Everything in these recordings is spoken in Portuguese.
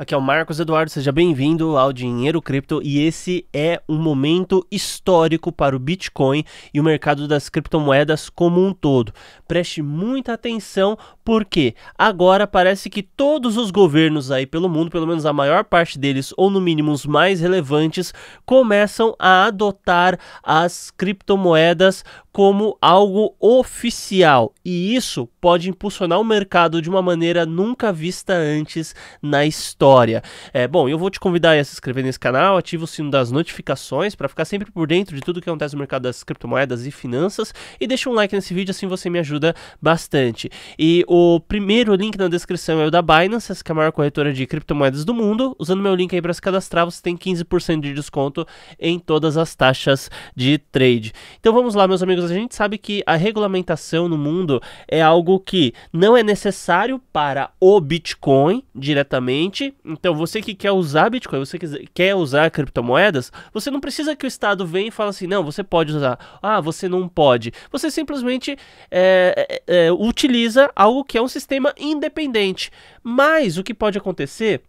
Aqui é o Marcos Eduardo, seja bem-vindo ao Dinheiro Cripto e esse é um momento histórico para o Bitcoin e o mercado das criptomoedas como um todo. Preste muita atenção porque agora parece que todos os governos aí pelo mundo, pelo menos a maior parte deles ou no mínimo os mais relevantes, começam a adotar as criptomoedas como algo oficial, e isso pode impulsionar o mercado de uma maneira nunca vista antes na história. É, bom, eu vou te convidar a se inscrever nesse canal, ativa o sino das notificações para ficar sempre por dentro de tudo que acontece no mercado das criptomoedas e finanças e deixa um like nesse vídeo assim você me ajuda bastante. E o primeiro link na descrição é o da Binance, essa que é a maior corretora de criptomoedas do mundo. Usando meu link aí para se cadastrar, você tem 15% de desconto em todas as taxas de trade. Então vamos lá, meus amigos a gente sabe que a regulamentação no mundo é algo que não é necessário para o Bitcoin diretamente. Então, você que quer usar Bitcoin, você quer usar criptomoedas, você não precisa que o Estado venha e fale assim: não, você pode usar. Ah, você não pode. Você simplesmente é, é, é utiliza algo que é um sistema independente. Mas o que pode acontecer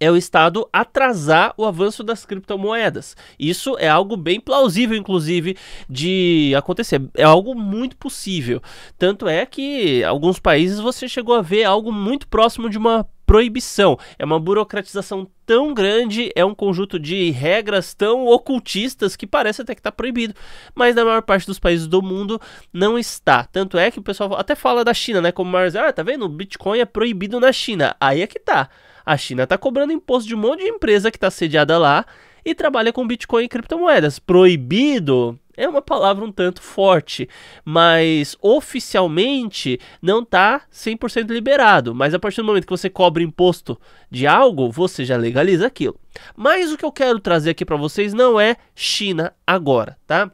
é o Estado atrasar o avanço das criptomoedas. Isso é algo bem plausível, inclusive, de acontecer. É algo muito possível. Tanto é que alguns países você chegou a ver algo muito próximo de uma proibição. É uma burocratização tão grande, é um conjunto de regras tão ocultistas que parece até que está proibido, mas na maior parte dos países do mundo não está. Tanto é que o pessoal até fala da China, né? Como Mars, ah, tá vendo? O Bitcoin é proibido na China. Aí é que tá. A China está cobrando imposto de um monte de empresa que está sediada lá e trabalha com Bitcoin e criptomoedas. Proibido é uma palavra um tanto forte, mas oficialmente não está 100% liberado. Mas a partir do momento que você cobra imposto de algo, você já legaliza aquilo. Mas o que eu quero trazer aqui para vocês não é China agora, tá?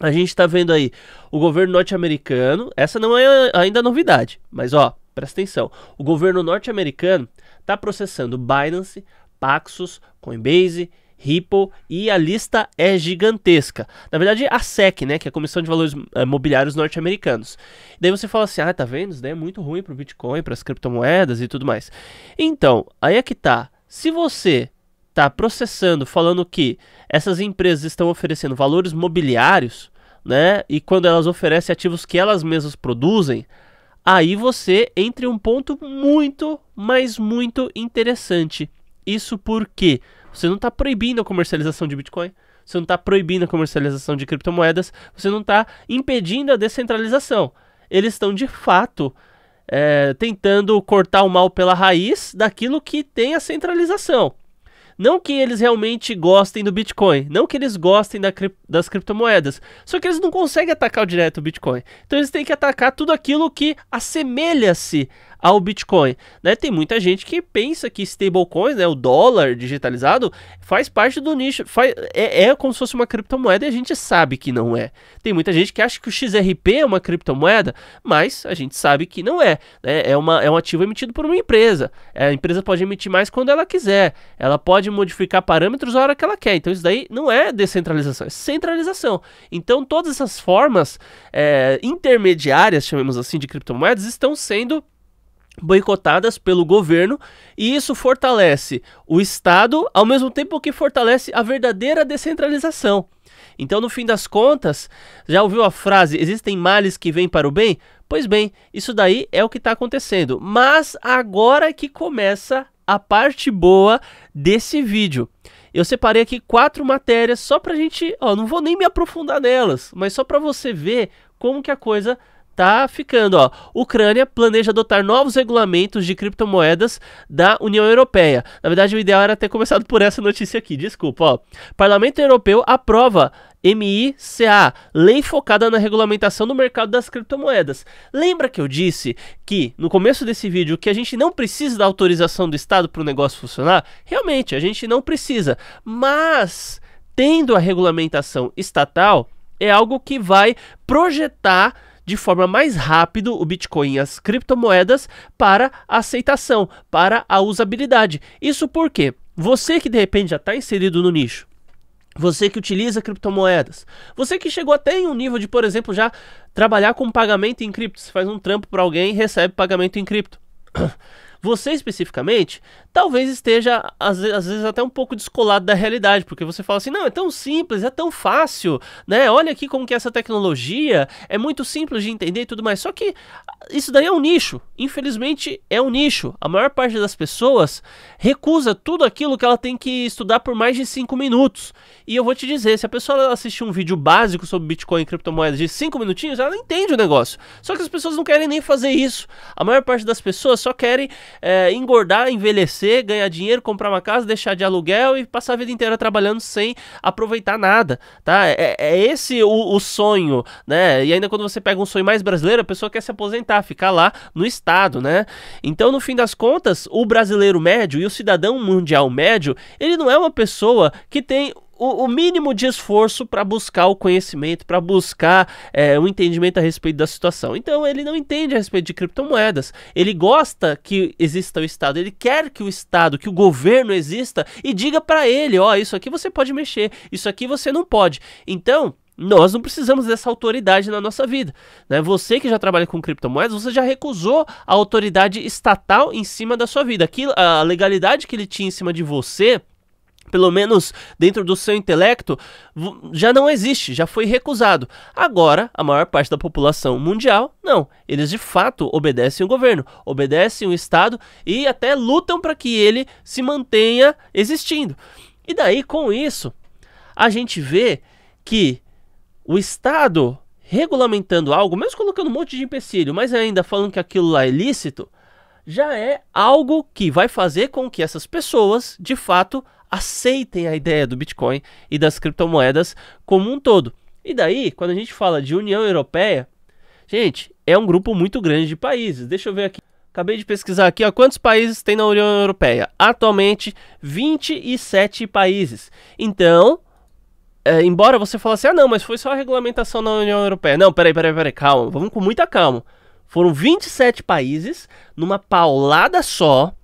A gente está vendo aí o governo norte-americano, essa não é ainda novidade, mas ó, presta atenção. O governo norte-americano está processando Binance, Paxos, Coinbase, Ripple e a lista é gigantesca. Na verdade, a SEC, né, que é a Comissão de Valores eh, Mobiliários Norte-Americanos. Daí você fala assim: "Ah, tá vendo? Isso daí é muito ruim para o Bitcoin, para as criptomoedas e tudo mais". Então, aí é que tá. Se você está processando falando que essas empresas estão oferecendo valores mobiliários, né? E quando elas oferecem ativos que elas mesmas produzem, aí você entra em um ponto muito mas muito interessante. Isso porque você não está proibindo a comercialização de Bitcoin, você não está proibindo a comercialização de criptomoedas, você não está impedindo a descentralização. Eles estão de fato é, tentando cortar o mal pela raiz daquilo que tem a centralização. Não que eles realmente gostem do Bitcoin, não que eles gostem da cri das criptomoedas, só que eles não conseguem atacar direto o Bitcoin. Então eles têm que atacar tudo aquilo que assemelha-se ao Bitcoin. Né? Tem muita gente que pensa que stablecoins, né, o dólar digitalizado, faz parte do nicho, faz, é, é como se fosse uma criptomoeda e a gente sabe que não é. Tem muita gente que acha que o XRP é uma criptomoeda, mas a gente sabe que não é. Né? É, uma, é um ativo emitido por uma empresa. É, a empresa pode emitir mais quando ela quiser. Ela pode modificar parâmetros a hora que ela quer. Então isso daí não é descentralização, é centralização. Então todas essas formas é, intermediárias, chamemos assim, de criptomoedas, estão sendo boicotadas pelo governo e isso fortalece o Estado ao mesmo tempo que fortalece a verdadeira descentralização. Então, no fim das contas, já ouviu a frase: existem males que vêm para o bem? Pois bem, isso daí é o que está acontecendo. Mas agora é que começa a parte boa desse vídeo. Eu separei aqui quatro matérias só para a gente, ó, não vou nem me aprofundar nelas, mas só para você ver como que a coisa tá ficando, ó. Ucrânia planeja adotar novos regulamentos de criptomoedas da União Europeia. Na verdade, o ideal era ter começado por essa notícia aqui, desculpa, ó. Parlamento Europeu aprova MICA, lei focada na regulamentação do mercado das criptomoedas. Lembra que eu disse que no começo desse vídeo que a gente não precisa da autorização do Estado para o negócio funcionar? Realmente, a gente não precisa, mas tendo a regulamentação estatal é algo que vai projetar de forma mais rápida o Bitcoin e as criptomoedas para a aceitação, para a usabilidade. Isso porque você que de repente já está inserido no nicho, você que utiliza criptomoedas, você que chegou até em um nível de, por exemplo, já trabalhar com pagamento em cripto, você faz um trampo para alguém e recebe pagamento em cripto. Você especificamente, talvez esteja às vezes, às vezes, até um pouco descolado da realidade, porque você fala assim: "Não, é tão simples, é tão fácil, né? Olha aqui como que é essa tecnologia é muito simples de entender e tudo mais". Só que ah, isso daí é um nicho. Infelizmente, é um nicho. A maior parte das pessoas recusa tudo aquilo que ela tem que estudar por mais de 5 minutos. E eu vou te dizer, se a pessoa assistir um vídeo básico sobre Bitcoin e criptomoedas de 5 minutinhos, ela entende o negócio. Só que as pessoas não querem nem fazer isso. A maior parte das pessoas só querem é, engordar, envelhecer, ganhar dinheiro, comprar uma casa, deixar de aluguel e passar a vida inteira trabalhando sem aproveitar nada, tá? É, é esse o, o, sonho, né? E ainda quando você pega um sonho mais brasileiro, a pessoa quer se aposentar, ficar lá no estado, né? Então, no fim das contas, o brasileiro médio e o cidadão mundial médio, ele não é uma pessoa que tem o, o mínimo de esforço para buscar o conhecimento, para buscar é, um entendimento a respeito da situação. Então ele não entende a respeito de criptomoedas. Ele gosta que exista o Estado, ele quer que o Estado, que o governo exista e diga para ele: ó, oh, isso aqui você pode mexer, isso aqui você não pode. Então. Nós não precisamos dessa autoridade na nossa vida. Né? Você que já trabalha com criptomoedas, você já recusou a autoridade estatal em cima da sua vida. Aquilo, a legalidade que ele tinha em cima de você pelo menos dentro do seu intelecto, já não existe, já foi recusado. Agora, a maior parte da população mundial, não. Eles de fato obedecem o governo, obedecem o Estado e até lutam para que ele se mantenha existindo. E daí, com isso, a gente vê que o Estado regulamentando algo, mesmo colocando um monte de empecilho, mas ainda falando que aquilo lá é lícito, já é algo que vai fazer com que essas pessoas, de fato, aceitem a ideia do Bitcoin e das criptomoedas como um todo. E daí, quando a gente fala de União Europeia, gente, é um grupo muito grande de países. Deixa eu ver aqui. Acabei de pesquisar aqui, ó, quantos países tem na União Europeia? Atualmente, 27 países. Então, é, embora você falasse, ah não, mas foi só a regulamentação na União Europeia. Não, peraí, peraí, peraí, calma, vamos com muita calma. Foram 27 países numa paulada só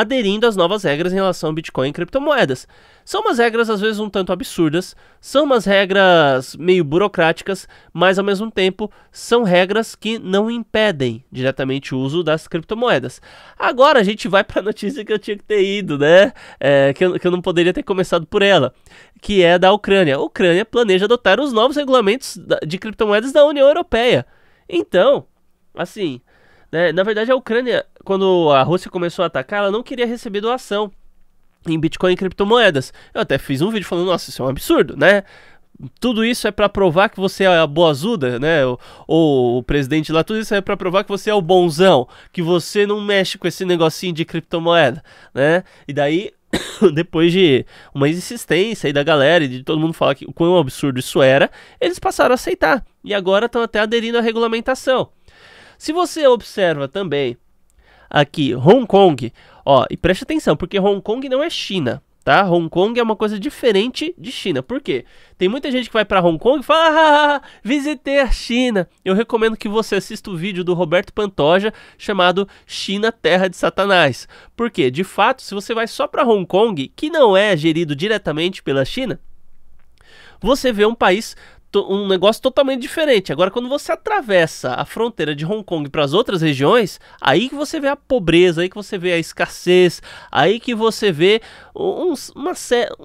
aderindo às novas regras em relação ao Bitcoin e criptomoedas. São umas regras às vezes um tanto absurdas, são umas regras meio burocráticas, mas ao mesmo tempo são regras que não impedem diretamente o uso das criptomoedas. Agora a gente vai para a notícia que eu tinha que ter ido, né? É, que, eu, que eu não poderia ter começado por ela, que é da Ucrânia. A Ucrânia planeja adotar os novos regulamentos de criptomoedas da União Europeia. Então, assim, né? Na verdade, a Ucrânia, quando a Rússia começou a atacar, ela não queria receber doação em Bitcoin e criptomoedas. Eu até fiz um vídeo falando, nossa, isso é um absurdo, né? Tudo isso é para provar que você é a boazuda, né? Ou, o presidente lá, tudo isso é para provar que você é o bonzão, que você não mexe com esse negocinho de criptomoeda, né? E daí, depois de uma insistência aí da galera e de todo mundo falar que o quão absurdo isso era, eles passaram a aceitar e agora estão até aderindo à regulamentação. Se você observa também aqui Hong Kong, ó, e preste atenção, porque Hong Kong não é China, tá? Hong Kong é uma coisa diferente de China. Por quê? Tem muita gente que vai para Hong Kong e fala: ah, ah, ah, visitei a China. Eu recomendo que você assista o vídeo do Roberto Pantoja chamado China Terra de Satanás. Porque, de fato, se você vai só para Hong Kong, que não é gerido diretamente pela China, você vê um país um negócio totalmente diferente. Agora, quando você atravessa a fronteira de Hong Kong para as outras regiões, aí que você vê a pobreza, aí que você vê a escassez, aí que você vê um, uma,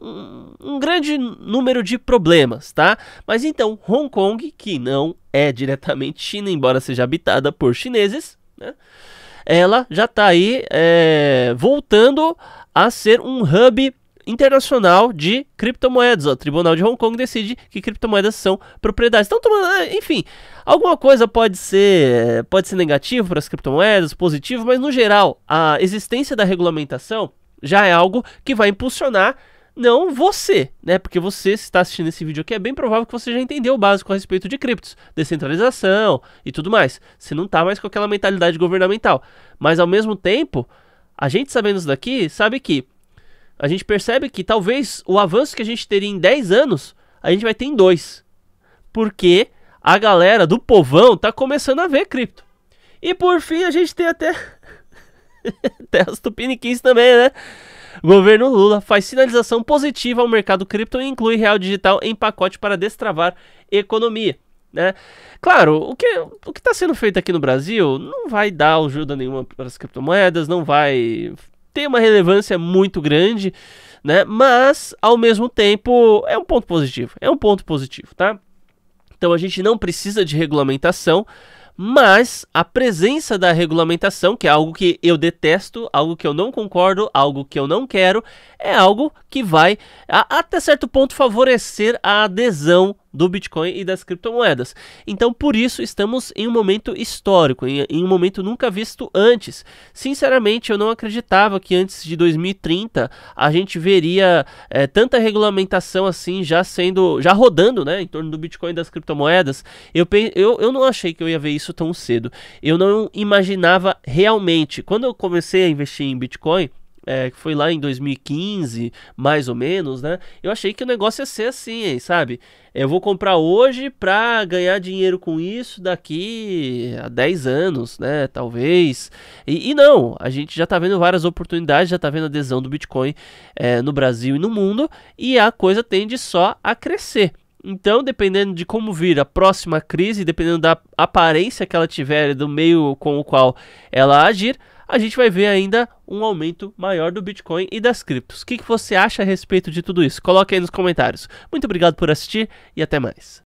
um, um grande número de problemas, tá? Mas então, Hong Kong, que não é diretamente China, embora seja habitada por chineses, né? Ela já está aí é, voltando a ser um hub internacional de criptomoedas. O Tribunal de Hong Kong decide que criptomoedas são propriedades. Então, né, enfim, alguma coisa pode ser, pode ser negativo para as criptomoedas, positivo, mas no geral, a existência da regulamentação já é algo que vai impulsionar não você, né? Porque você está assistindo esse vídeo aqui, é bem provável que você já entendeu o básico a respeito de criptos, descentralização e tudo mais. Você não está mais com aquela mentalidade governamental. Mas ao mesmo tempo, a gente sabendo isso daqui, sabe que a gente percebe que talvez o avanço que a gente teria em 10 anos, a gente vai ter em 2. Porque a galera do povão tá começando a ver cripto. E por fim, a gente tem até. até as tupiniquins também, né? Governo Lula faz sinalização positiva ao mercado cripto e inclui real digital em pacote para destravar economia. Né? Claro, o que o está sendo feito aqui no Brasil não vai dar ajuda nenhuma para as criptomoedas, não vai tem uma relevância muito grande, né? Mas ao mesmo tempo é um ponto positivo, é um ponto positivo, tá? Então a gente não precisa de regulamentação, mas a presença da regulamentação, que é algo que eu detesto, algo que eu não concordo, algo que eu não quero, é algo que vai a, até certo ponto favorecer a adesão do Bitcoin e das criptomoedas. Então, por isso, estamos em um momento histórico, em, em um momento nunca visto antes. Sinceramente, eu não acreditava que antes de 2030 a gente veria é, tanta regulamentação assim já sendo, já rodando, né, em torno do Bitcoin e das criptomoedas. Eu, eu, eu não achei que eu ia ver isso tão cedo. Eu não imaginava realmente. Quando eu comecei a investir em Bitcoin, é, que foi lá em 2015, mais ou menos, né? Eu achei que o negócio ia ser assim, hein, sabe? Eu vou comprar hoje pra ganhar dinheiro com isso daqui a 10 anos, né? Talvez. E, e não, a gente já tá vendo várias oportunidades, já tá vendo adesão do Bitcoin é, no Brasil e no mundo, e a coisa tende só a crescer. Então, dependendo de como vir a próxima crise, dependendo da aparência que ela tiver, do meio com o qual ela agir, a gente vai ver ainda um aumento maior do Bitcoin e das criptos. O que, que você acha a respeito de tudo isso? Coloque aí nos comentários. Muito obrigado por assistir e até mais.